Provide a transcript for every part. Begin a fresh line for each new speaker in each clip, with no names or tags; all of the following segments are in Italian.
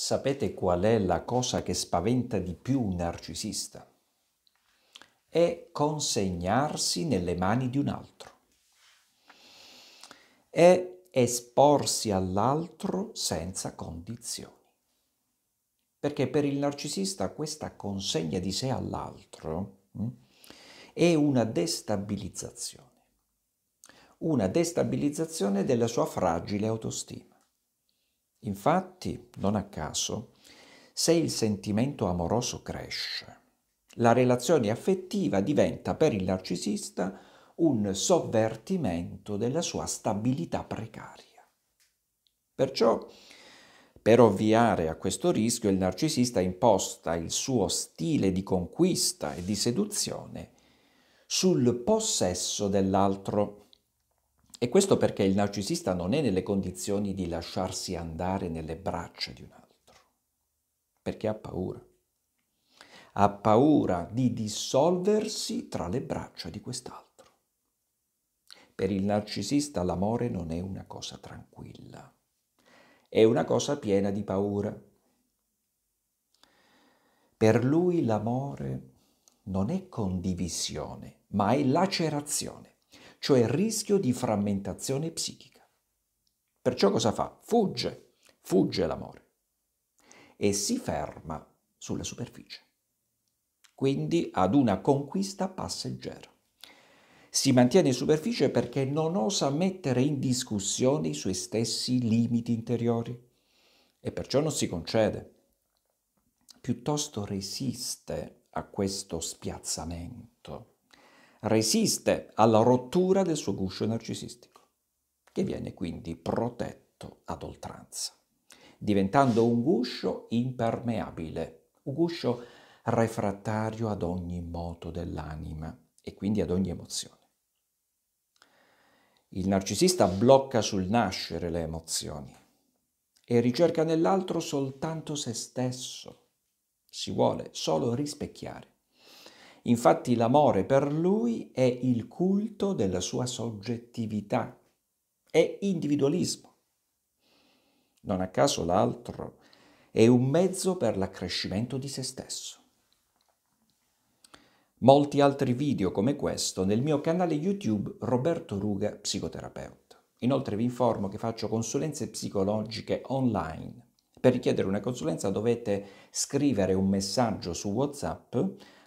sapete qual è la cosa che spaventa di più un narcisista? È consegnarsi nelle mani di un altro. È esporsi all'altro senza condizioni. Perché per il narcisista questa consegna di sé all'altro mm, è una destabilizzazione, una destabilizzazione della sua fragile autostima Infatti, non a caso, se il sentimento amoroso cresce, la relazione affettiva diventa per il narcisista un sovvertimento della sua stabilità precaria. Perciò, per ovviare a questo rischio, il narcisista imposta il suo stile di conquista e di seduzione sul possesso dell'altro. E questo perché il narcisista non è nelle condizioni di lasciarsi andare nelle braccia di un altro, perché ha paura. Ha paura di dissolversi tra le braccia di quest'altro. Per il narcisista l'amore non è una cosa tranquilla, è una cosa piena di paura. Per lui l'amore non è condivisione, ma è lacerazione cioè rischio di frammentazione psichica. Perciò cosa fa? Fugge, fugge l'amore e si ferma sulla superficie. Quindi ad una conquista passeggera. Si mantiene in superficie perché non osa mettere in discussione i suoi stessi limiti interiori e perciò non si concede. Piuttosto resiste a questo spiazzamento resiste alla rottura del suo guscio narcisistico, che viene quindi protetto ad oltranza, diventando un guscio impermeabile, un guscio refrattario ad ogni moto dell'anima e quindi ad ogni emozione. Il narcisista blocca sul nascere le emozioni e ricerca nell'altro soltanto se stesso, si vuole solo rispecchiare. Infatti l'amore per lui è il culto della sua soggettività, è individualismo. Non a caso l'altro è un mezzo per l'accrescimento di se stesso. Molti altri video come questo nel mio canale YouTube Roberto Ruga Psicoterapeuta. Inoltre vi informo che faccio consulenze psicologiche online. Per richiedere una consulenza dovete scrivere un messaggio su WhatsApp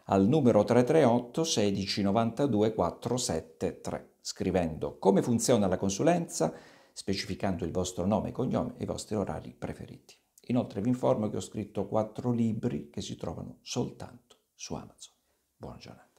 al numero 338 16 92 473 scrivendo come funziona la consulenza specificando il vostro nome, e cognome e i vostri orari preferiti. Inoltre vi informo che ho scritto quattro libri che si trovano soltanto su Amazon. Buona giornata.